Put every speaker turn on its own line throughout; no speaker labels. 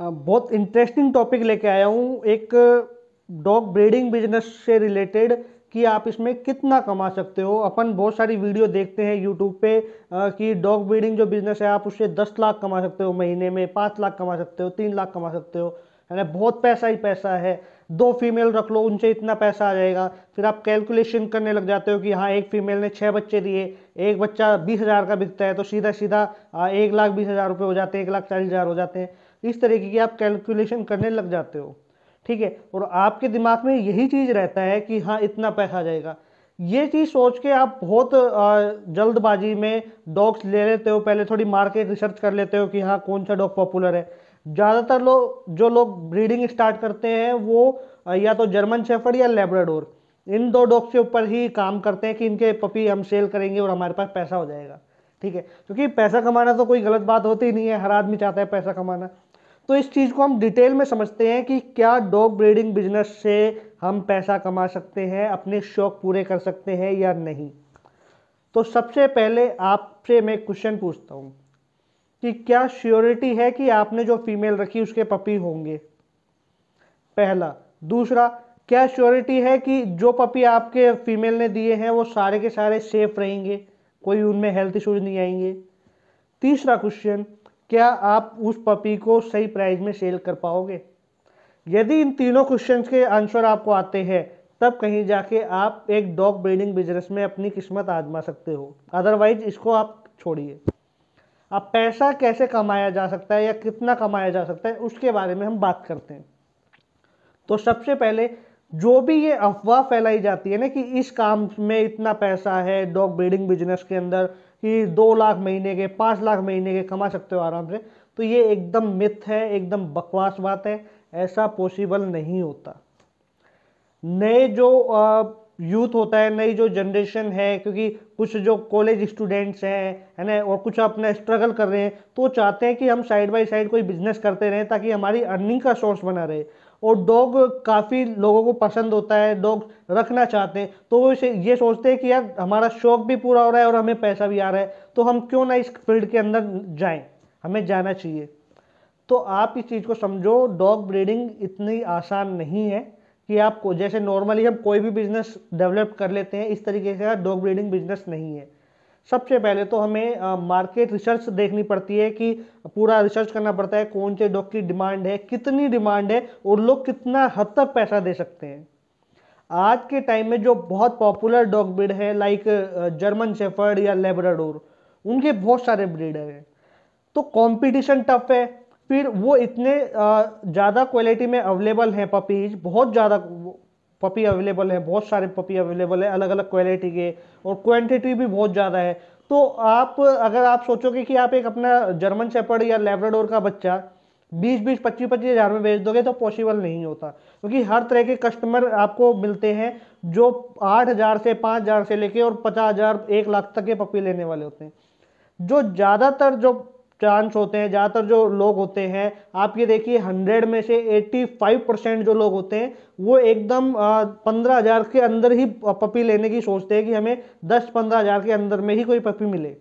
बहुत interesting topic लेके आया हूँ एक डॉग ब्रीडिंग बिजनेस से रिलेटेड कि आप इसमें कितना कमा सकते हो अपन बहुत सारी वीडियो देखते हैं यूट्यूब पे कि डॉग ब्रीडिंग जो बिज़नेस है आप उससे दस लाख कमा सकते हो महीने में पाँच लाख कमा सकते हो तीन लाख कमा सकते हो है ना बहुत पैसा ही पैसा है दो फीमेल रख लो उनसे इतना पैसा आ जाएगा फिर आप कैलकुलेशन करने लग जाते हो कि हाँ एक फीमेल ने छः बच्चे दिए एक बच्चा बीस हज़ार का बिकता है तो सीधा सीधा एक लाख बीस हज़ार रुपये हो जाते हैं एक लाख चालीस हज़ार हो जाते हैं इस तरीके की आप कैलकुलेशन करने लग जाते हो ठीक है और आपके दिमाग में यही चीज़ रहता है कि हाँ इतना पैसा आ जाएगा ये चीज़ सोच के आप बहुत जल्दबाजी में डॉग्स ले लेते हो पहले थोड़ी मार्केट रिसर्च कर लेते हो कि हाँ कौन सा डॉग पॉपुलर है ज़्यादातर लोग जो लोग ब्रीडिंग स्टार्ट करते हैं वो या तो जर्मन शेफर्ड या लेब्राडोर इन दो डॉग्स के ऊपर ही काम करते हैं कि इनके पपी हम सेल करेंगे और हमारे पास पैसा हो जाएगा ठीक है क्योंकि पैसा कमाना तो कोई गलत बात होती नहीं है हर आदमी चाहता है पैसा कमाना तो इस चीज़ को हम डिटेल में समझते हैं कि क्या डॉग ब्रीडिंग बिजनेस से हम पैसा कमा सकते हैं अपने शौक पूरे कर सकते हैं या नहीं तो सबसे पहले आपसे मैं क्वेश्चन पूछता हूँ कि क्या श्योरिटी है कि आपने जो फीमेल रखी उसके पपी होंगे पहला दूसरा क्या श्योरिटी है कि जो पपी आपके फीमेल ने दिए हैं वो सारे के सारे सेफ रहेंगे कोई उनमें हेल्थ इशूज नहीं आएंगे तीसरा क्वेश्चन क्या आप उस पपी को सही प्राइस में सेल कर पाओगे यदि इन तीनों क्वेश्चन के आंसर आपको आते हैं तब कहीं जाके आप एक डॉग ब्रीडिंग बिजनेस में अपनी किस्मत आजमा सकते हो अदरवाइज इसको आप छोड़िए अब पैसा कैसे कमाया जा सकता है या कितना कमाया जा सकता है उसके बारे में हम बात करते हैं तो सबसे पहले जो भी ये अफवाह फैलाई जाती है ना कि इस काम में इतना पैसा है डॉग ब्रीडिंग बिजनेस के अंदर कि दो लाख महीने के पाँच लाख महीने के कमा सकते हो आराम से तो ये एकदम मिथ है एकदम बकवास बात है ऐसा पॉसिबल नहीं होता नए जो यूथ होता है नई जो जनरेशन है क्योंकि कुछ जो कॉलेज स्टूडेंट्स हैं है ना और कुछ अपना स्ट्रगल कर रहे हैं तो चाहते हैं कि हम साइड बाय साइड कोई बिजनेस करते रहें ताकि हमारी अर्निंग का सोर्स बना रहे और डॉग काफ़ी लोगों को पसंद होता है डॉग रखना चाहते हैं तो वो इसे ये सोचते हैं कि यार हमारा शौक भी पूरा हो रहा है और हमें पैसा भी आ रहा है तो हम क्यों ना इस फील्ड के अंदर जाएं हमें जाना चाहिए तो आप इस चीज़ को समझो डॉग ब्रीडिंग इतनी आसान नहीं है कि आप जैसे नॉर्मली हम कोई भी बिज़नेस डेवलप कर लेते हैं इस तरीके से डॉग ब्रीडिंग बिज़नेस नहीं है सबसे पहले तो हमें मार्केट रिसर्च देखनी पड़ती है कि पूरा रिसर्च करना पड़ता है कौन से डॉग की डिमांड है कितनी डिमांड है और लोग कितना हद तक पैसा दे सकते हैं आज के टाइम में जो बहुत पॉपुलर डॉग ब्रीड है लाइक जर्मन शेफर्ड या लेबराडोर उनके बहुत सारे ब्रीड हैं तो कंपटीशन टफ है फिर वो इतने ज़्यादा क्वालिटी में अवेलेबल हैं पपीज बहुत ज़्यादा पपी अवेलेबल है बहुत सारे पपी अवेलेबल है अलग अलग क्वालिटी के और क्वांटिटी भी बहुत ज़्यादा है तो आप अगर आप सोचोगे कि आप एक अपना जर्मन शेपर्ड या लेबराडोर का बच्चा बीस बीस पच्चीस पच्चीस हज़ार में बेच दोगे तो पॉसिबल नहीं होता क्योंकि हर तरह के कस्टमर आपको मिलते हैं जो आठ हज़ार से पाँच हज़ार से लेके और पचास हज़ार एक लाख तक के पपी लेने वाले होते हैं जो ज़्यादातर जो चांस होते हैं ज़्यादातर जो लोग होते हैं आप ये देखिए हंड्रेड में से एट्टी फाइव परसेंट जो लोग होते हैं वो एकदम पंद्रह हज़ार के अंदर ही पपी लेने की सोचते हैं कि हमें दस पंद्रह हज़ार के अंदर में ही कोई पपी मिले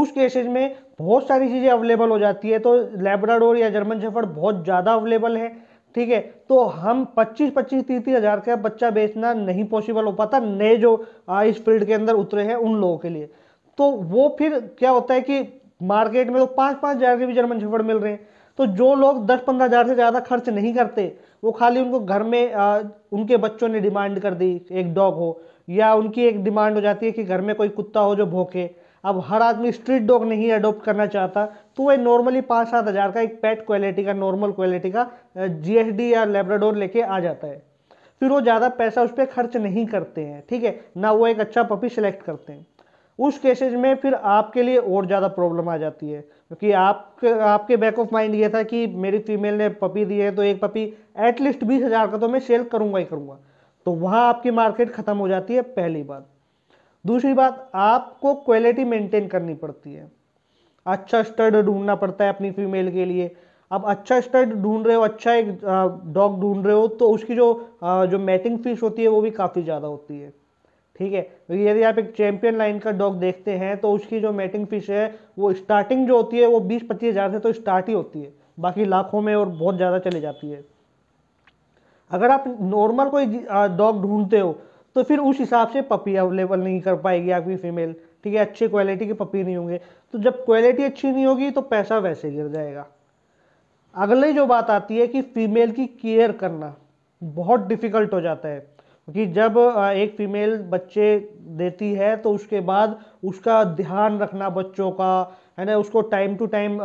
उस केसेज में बहुत सारी चीज़ें अवेलेबल हो जाती है तो लेबराडोर या जर्मन शेफर्ड बहुत ज़्यादा अवेलेबल है ठीक है तो हम 25 पच्चीस तीस तीस हज़ार का बच्चा बेचना नहीं पॉसिबल हो पाता नए जो इस फील्ड के अंदर उतरे हैं उन लोगों के लिए तो वो फिर क्या होता है कि मार्केट में तो पाँच पाँच हज़ार के भी जर्मन शेफर्ड मिल रहे हैं तो जो लोग दस पंद्रह हज़ार से ज़्यादा खर्च नहीं करते वो खाली उनको घर में आ, उनके बच्चों ने डिमांड कर दी एक डॉग हो या उनकी एक डिमांड हो जाती है कि घर में कोई कुत्ता हो जो भोंके अब हर आदमी स्ट्रीट डॉग नहीं अडोप्ट करना चाहता तो वह नॉर्मली पाँच सात हज़ार का एक पेट क्वालिटी का नॉर्मल क्वालिटी का जी या लेब्राडोर लेके आ जाता है फिर वो ज़्यादा पैसा उस पर खर्च नहीं करते हैं ठीक है ना वो एक अच्छा पपी सेलेक्ट करते हैं उस केसेज में फिर आपके लिए और ज़्यादा प्रॉब्लम आ जाती है क्योंकि आपके आपके बैक ऑफ माइंड ये था कि मेरी फीमेल ने पपी दी है तो एक पपी एटलीस्ट बीस हज़ार का तो मैं सेल करूँगा ही करूँगा तो वहाँ आपकी मार्केट ख़त्म हो जाती है पहली बात दूसरी बात आपको क्वालिटी मेंटेन करनी पड़ती है अच्छा स्टड ढूंढना पड़ता है अपनी फीमेल के लिए अब अच्छा स्टड ढूंढ रहे हो अच्छा एक डॉग ढूंढ रहे हो तो उसकी जो जो मैटिंग फीस होती है वो भी काफ़ी ज़्यादा होती है ठीक है यदि आप एक चैंपियन लाइन का डॉग देखते हैं तो उसकी जो मेटिंग फिश है वो स्टार्टिंग जो होती है वो बीस पच्चीस हज़ार से तो स्टार्ट ही होती है बाकी लाखों में और बहुत ज़्यादा चली जाती है अगर आप नॉर्मल कोई डॉग ढूंढते हो तो फिर उस हिसाब से पपी अवेलेबल नहीं कर पाएगी आपकी फीमेल ठीक है अच्छी क्वालिटी के पपी नहीं होंगे तो जब क्वालिटी अच्छी नहीं होगी तो पैसा वैसे गिर जाएगा अगली जो बात आती है कि फीमेल की केयर करना बहुत डिफ़िकल्ट हो जाता है क्योंकि जब एक फीमेल बच्चे देती है तो उसके बाद उसका ध्यान रखना बच्चों का है ना उसको टाइम टू टाइम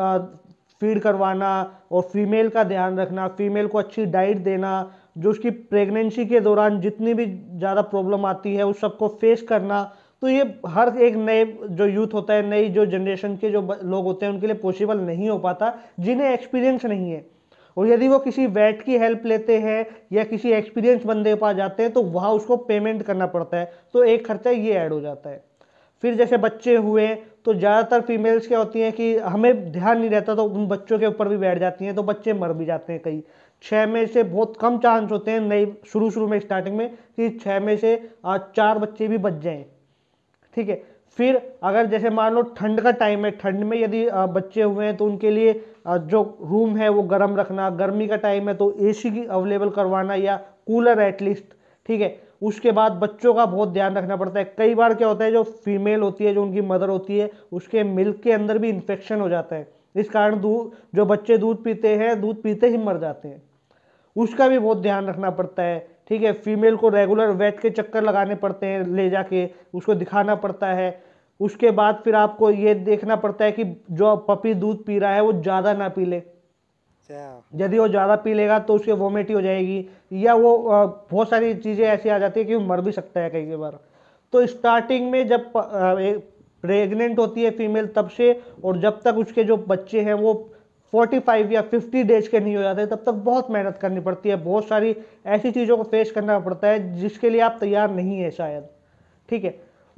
फीड करवाना और फीमेल का ध्यान रखना फीमेल को अच्छी डाइट देना जो उसकी प्रेगनेंसी के दौरान जितनी भी ज़्यादा प्रॉब्लम आती है उस सबको फेस करना तो ये हर एक नए जो यूथ होता है नई जो जनरेशन के जो लोग होते हैं उनके लिए पॉसिबल नहीं हो पाता जिन्हें एक्सपीरियंस नहीं है और यदि वो किसी वेट की हेल्प लेते हैं या किसी एक्सपीरियंस बंदे के पास जाते हैं तो वहाँ उसको पेमेंट करना पड़ता है तो एक खर्चा ये ऐड हो जाता है फिर जैसे बच्चे हुए तो ज़्यादातर फीमेल्स क्या होती हैं कि हमें ध्यान नहीं रहता तो उन बच्चों के ऊपर भी बैठ जाती हैं तो बच्चे मर भी जाते हैं कई छः में से बहुत कम चांस होते हैं नई शुरू शुरू में स्टार्टिंग में कि छः में से चार बच्चे भी बच जाएँ ठीक है फिर अगर जैसे मान लो ठंड का टाइम है ठंड में यदि बच्चे हुए हैं तो उनके लिए जो रूम है वो गर्म रखना गर्मी का टाइम है तो एसी की अवेलेबल करवाना या कूलर एटलीस्ट ठीक है उसके बाद बच्चों का बहुत ध्यान रखना पड़ता है कई बार क्या होता है जो फीमेल होती है जो उनकी मदर होती है उसके मिल्क के अंदर भी इन्फेक्शन हो जाता है इस कारण दूध जो बच्चे दूध पीते हैं दूध पीते ही मर जाते हैं उसका भी बहुत ध्यान रखना पड़ता है ठीक है फीमेल को रेगुलर वेट के चक्कर लगाने पड़ते हैं ले जाके उसको दिखाना पड़ता है उसके बाद फिर आपको ये देखना पड़ता है कि जो पपी दूध पी रहा है वो ज़्यादा ना पी ले अच्छा। यदि वो ज़्यादा पी लेगा तो उसके वोमिट हो जाएगी या वो बहुत सारी चीज़ें ऐसी आ जाती है कि वो मर भी सकता है कई बार तो स्टार्टिंग में जब प्रेग्नेंट होती है फीमेल तब से और जब तक उसके जो बच्चे हैं वो 45 या 50 डेज के नहीं हो जाते तब तक बहुत मेहनत करनी पड़ती है बहुत सारी ऐसी चीज़ों को फेस करना पड़ता है जिसके लिए आप तैयार नहीं है शायद ठीक है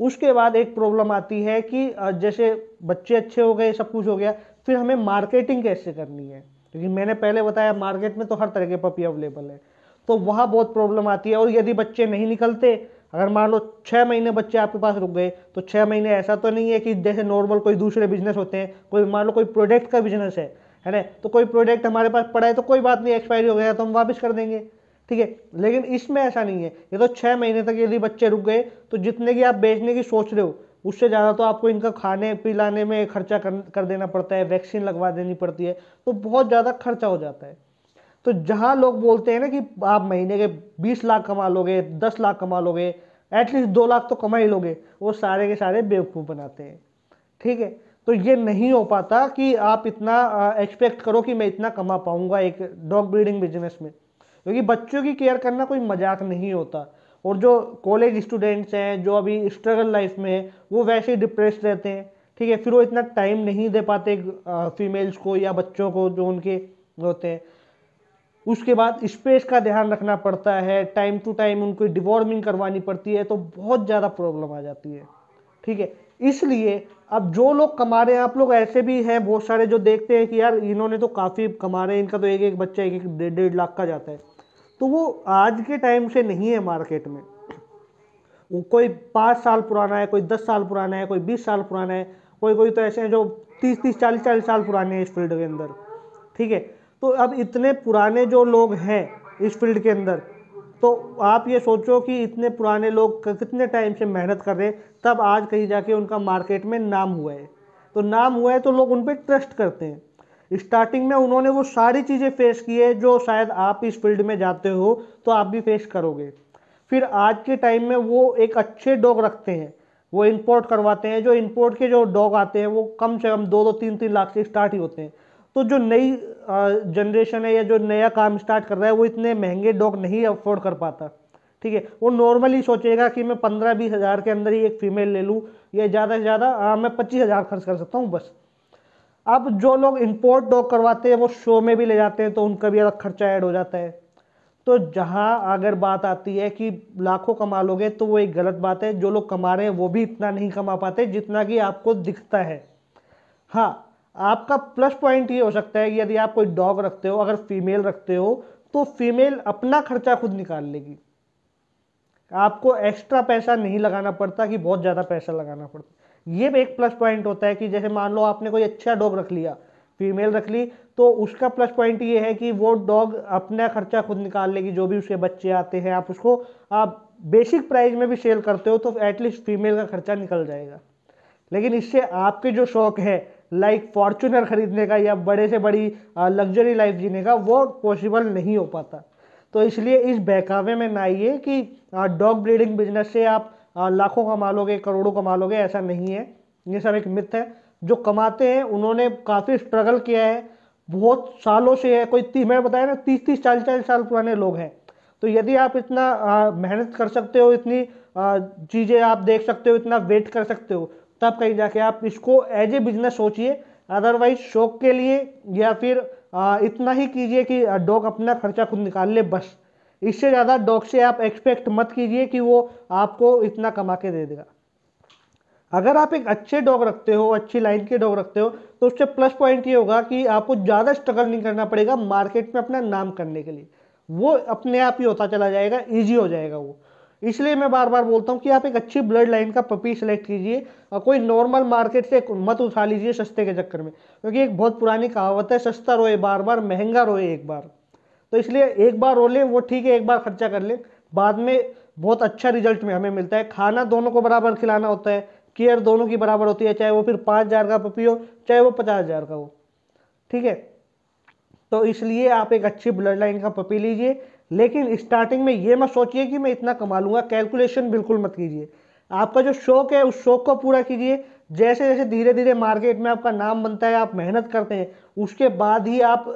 उसके बाद एक प्रॉब्लम आती है कि जैसे बच्चे अच्छे हो गए सब कुछ हो गया फिर हमें मार्केटिंग कैसे करनी है क्योंकि मैंने पहले बताया मार्केट में तो हर तरह के पपी अवेलेबल है तो वहाँ बहुत प्रॉब्लम आती है और यदि बच्चे नहीं निकलते अगर मान लो छः महीने बच्चे आपके पास रुक गए तो छः महीने ऐसा तो नहीं है कि जैसे नॉर्मल कोई दूसरे बिजनेस होते हैं कोई मान लो कोई प्रोडक्ट का बिजनेस है है ना तो कोई प्रोडक्ट हमारे पास पड़ा है तो कोई बात नहीं एक्सपायरी हो गया तो हम वापस कर देंगे ठीक है लेकिन इसमें ऐसा नहीं है ये तो छः महीने तक यदि बच्चे रुक गए तो जितने की आप बेचने की सोच रहे हो उससे ज़्यादा तो आपको इनका खाने पिलाने में खर्चा कर, कर देना पड़ता है वैक्सीन लगवा देनी पड़ती है तो बहुत ज़्यादा खर्चा हो जाता है तो जहाँ लोग बोलते हैं ना कि आप महीने के बीस लाख कमा लोगे दस लाख कमा लोगे एटलीस्ट दो लाख तो कमा ही लोगे वो सारे के सारे बेवकूफ़ बनाते हैं ठीक है तो ये नहीं हो पाता कि आप इतना एक्सपेक्ट करो कि मैं इतना कमा पाऊंगा एक डॉग ब्रीडिंग बिजनेस में क्योंकि बच्चों की केयर करना कोई मजाक नहीं होता और जो कॉलेज स्टूडेंट्स हैं जो अभी स्ट्रगल लाइफ में है वो वैसे ही डिप्रेस रहते हैं ठीक है फिर वो इतना टाइम नहीं दे पाते फीमेल्स को या बच्चों को जो उनके होते हैं उसके बाद स्पेस का ध्यान रखना पड़ता है टाइम टू टाइम उनको डिवॉर्मिंग करवानी पड़ती है तो बहुत ज़्यादा प्रॉब्लम आ जाती है ठीक है इसलिए अब जो लोग कमा रहे हैं आप लोग ऐसे भी हैं बहुत सारे जो देखते हैं कि यार इन्होंने तो काफ़ी कमा रहे हैं इनका तो एक एक बच्चा एक एक डेढ़ डेढ़ लाख का जाता है तो वो आज के टाइम से नहीं है मार्केट में वो कोई पाँच साल पुराना है कोई दस साल पुराना है कोई बीस साल पुराना है कोई कोई तो ऐसे हैं जो तीस तीस चालीस चालीस साल पुराने हैं इस फील्ड के अंदर ठीक है तो अब इतने पुराने जो लोग हैं इस फील्ड के अंदर तो आप ये सोचो कि इतने पुराने लोग कितने टाइम से मेहनत कर रहे तब आज कहीं जाके उनका मार्केट में नाम हुआ है तो नाम हुआ है तो लोग उन पर ट्रस्ट करते हैं स्टार्टिंग में उन्होंने वो सारी चीज़ें फेस की है जो शायद आप इस फील्ड में जाते हो तो आप भी फेस करोगे फिर आज के टाइम में वो एक अच्छे डॉग रखते हैं वो इंपोर्ट करवाते हैं जो इंपोर्ट के जो डॉग आते हैं वो कम से कम दो दो तीन तीन लाख से स्टार्ट ही होते हैं तो जो नई जनरेशन है या जो नया काम स्टार्ट कर रहा है वो इतने महंगे डॉग नहीं अफोर्ड कर पाता ठीक है वो नॉर्मली सोचेगा कि मैं पंद्रह बीस हज़ार के अंदर ही एक फ़ीमेल ले लूँ या ज़्यादा से ज़्यादा मैं पच्चीस हज़ार खर्च कर सकता हूँ बस अब जो लोग इंपोर्ट डॉग करवाते हैं वो शो में भी ले जाते हैं तो उनका भी अलग खर्चा ऐड हो जाता है तो जहाँ अगर बात आती है कि लाखों कमा लोगे तो वो एक गलत बात है जो लोग कमा रहे हैं वो भी इतना नहीं कमा पाते जितना कि आपको दिखता है हाँ आपका प्लस पॉइंट ये हो सकता है कि यदि आप कोई डॉग रखते हो अगर फीमेल रखते हो तो फीमेल अपना खर्चा खुद निकाल लेगी आपको एक्स्ट्रा पैसा नहीं लगाना पड़ता कि बहुत ज़्यादा पैसा लगाना पड़ता ये भी एक प्लस पॉइंट होता है कि जैसे मान लो आपने कोई अच्छा डॉग रख लिया फीमेल रख ली तो उसका प्लस पॉइंट ये है कि वो डॉग अपना खर्चा खुद निकाल लेगी जो भी उसके बच्चे आते हैं आप उसको आप बेसिक प्राइस में भी सेल करते हो तो एटलीस्ट फीमेल का खर्चा निकल जाएगा लेकिन इससे आपके जो शौक है लाइक फॉर्चूनर ख़रीदने का या बड़े से बड़ी लग्जरी लाइफ जीने का वो पॉसिबल नहीं हो पाता तो इसलिए इस बहकावे में ना आइए कि डॉग ब्रीडिंग बिजनेस से आप लाखों कमा लोगे करोड़ों कमा लोगे ऐसा नहीं है ये सब एक मिथ है जो कमाते हैं उन्होंने काफ़ी स्ट्रगल किया है बहुत सालों से है कोई मैं मैंने बताया ना तीस तीस चालीस चालीस साल पुराने लोग हैं तो यदि आप इतना मेहनत कर सकते हो इतनी चीज़ें आप देख सकते हो इतना वेट कर सकते हो तब कहीं जाके आप इसको एज ए बिजनेस सोचिए अदरवाइज शौक के लिए या फिर आ, इतना ही कीजिए कि डॉग अपना खर्चा खुद निकाल ले बस इससे ज़्यादा डॉग से आप एक्सपेक्ट मत कीजिए कि वो आपको इतना कमा के दे देगा अगर आप एक अच्छे डॉग रखते हो अच्छी लाइन के डॉग रखते हो तो उससे प्लस पॉइंट ये होगा कि आपको ज़्यादा स्ट्रगल नहीं करना पड़ेगा मार्केट में अपना नाम करने के लिए वो अपने आप ही होता चला जाएगा ईजी हो जाएगा वो इसलिए मैं बार बार बोलता हूँ कि आप एक अच्छी ब्लड लाइन का पपी सेलेक्ट कीजिए और कोई नॉर्मल मार्केट से मत उठा लीजिए सस्ते के चक्कर में क्योंकि एक बहुत पुरानी कहावत है सस्ता रोए बार बार महंगा रोए एक बार तो इसलिए एक बार रो लें वो ठीक है एक बार खर्चा कर लें बाद में बहुत अच्छा रिजल्ट में हमें मिलता है खाना दोनों को बराबर खिलाना होता है केयर दोनों की बराबर होती है चाहे वो फिर पाँच हज़ार का पपी हो चाहे वो पचास हज़ार का हो ठीक है तो इसलिए आप एक अच्छी ब्लड लाइन का पपी लीजिए लेकिन स्टार्टिंग में ये मत सोचिए कि मैं इतना कमा लूँगा कैलकुलेशन बिल्कुल मत कीजिए आपका जो शौक है उस शौक को पूरा कीजिए जैसे जैसे धीरे धीरे मार्केट में आपका नाम बनता है आप मेहनत करते हैं उसके बाद ही आप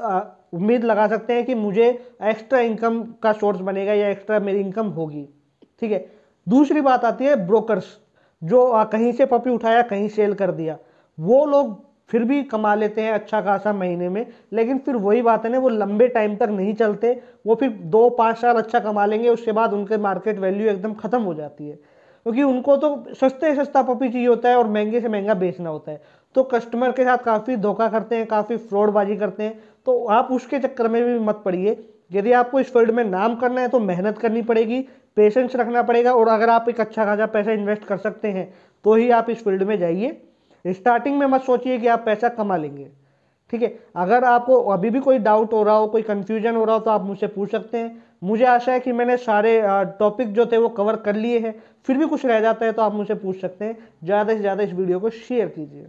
उम्मीद लगा सकते हैं कि मुझे एक्स्ट्रा इनकम का सोर्स बनेगा या एक्स्ट्रा मेरी इनकम होगी ठीक है दूसरी बात आती है ब्रोकर्स जो कहीं से पपी उठाया कहीं सेल कर दिया वो लोग फिर भी कमा लेते हैं अच्छा खासा महीने में लेकिन फिर वही बात है ना वो लंबे टाइम तक नहीं चलते वो फिर दो पाँच साल अच्छा कमा लेंगे उसके बाद उनके मार्केट वैल्यू एकदम ख़त्म हो जाती है क्योंकि उनको तो सस्ते से सस्ता पपी चाहिए होता है और महंगे से महंगा बेचना होता है तो कस्टमर के साथ काफ़ी धोखा करते हैं काफ़ी फ्रॉडबाजी करते हैं तो आप उसके चक्कर में भी मत पड़िए यदि आपको इस फील्ड में नाम करना है तो मेहनत करनी पड़ेगी पेशेंस रखना पड़ेगा और अगर आप एक अच्छा खासा पैसा इन्वेस्ट कर सकते हैं तो ही आप इस फील्ड में जाइए स्टार्टिंग में मत सोचिए कि आप पैसा कमा लेंगे ठीक है अगर आपको अभी भी कोई डाउट हो रहा हो कोई कन्फ्यूजन हो रहा हो तो आप मुझसे पूछ सकते हैं मुझे आशा है कि मैंने सारे टॉपिक जो थे वो कवर कर लिए हैं फिर भी कुछ रह जाता है तो आप मुझसे पूछ सकते हैं ज़्यादा से ज़्यादा इस वीडियो को शेयर कीजिए